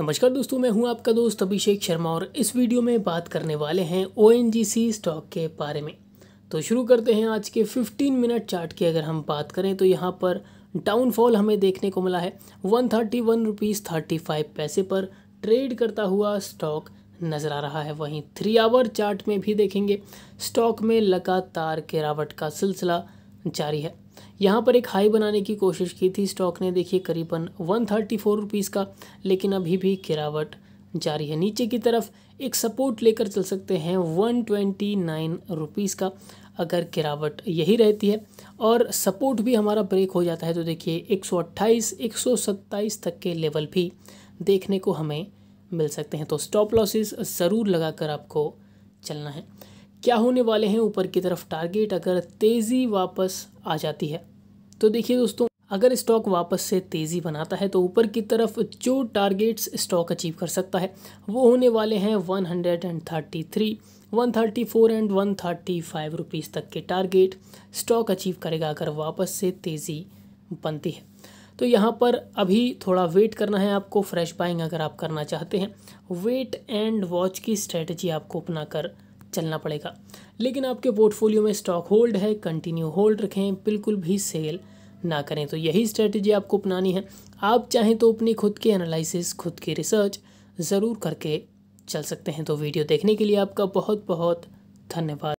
नमस्कार दोस्तों मैं हूं आपका दोस्त अभिषेक शर्मा और इस वीडियो में बात करने वाले हैं ओ स्टॉक के बारे में तो शुरू करते हैं आज के 15 मिनट चार्ट की अगर हम बात करें तो यहाँ पर डाउनफॉल हमें देखने को मिला है one thirty one rupees thirty five पैसे पर ट्रेड करता हुआ स्टॉक नज़र आ रहा है वहीं थ्री आवर चार्ट में भी देखेंगे स्टॉक में लगातार गिरावट का सिलसिला जारी है यहाँ पर एक हाई बनाने की कोशिश की थी स्टॉक ने देखिए करीबन वन थर्टी फोर रुपीज़ का लेकिन अभी भी गिरावट जारी है नीचे की तरफ एक सपोर्ट लेकर चल सकते हैं वन ट्वेंटी नाइन रुपीज़ का अगर गिरावट यही रहती है और सपोर्ट भी हमारा ब्रेक हो जाता है तो देखिए 128 127 तक के लेवल भी देखने को हमें मिल सकते हैं तो स्टॉप लॉसेस ज़रूर कर आपको चलना है क्या होने वाले हैं ऊपर की तरफ टारगेट अगर तेज़ी वापस आ जाती है तो देखिए दोस्तों अगर स्टॉक वापस से तेज़ी बनाता है तो ऊपर की तरफ जो टारगेट्स स्टॉक अचीव कर सकता है वो होने वाले हैं 133, 134 एंड 135 रुपीस तक के टारगेट स्टॉक अचीव करेगा अगर वापस से तेज़ी बनती है तो यहाँ पर अभी थोड़ा वेट करना है आपको फ्रेश बाइंग अगर आप करना चाहते हैं वेट एंड वॉच की स्ट्रेटजी आपको अपना कर चलना पड़ेगा लेकिन आपके पोर्टफोलियो में स्टॉक होल्ड है कंटिन्यू होल्ड रखें बिल्कुल भी सेल ना करें तो यही स्ट्रेटजी आपको अपनानी है आप चाहें तो अपनी खुद की एनालिसिस खुद की रिसर्च ज़रूर करके चल सकते हैं तो वीडियो देखने के लिए आपका बहुत बहुत धन्यवाद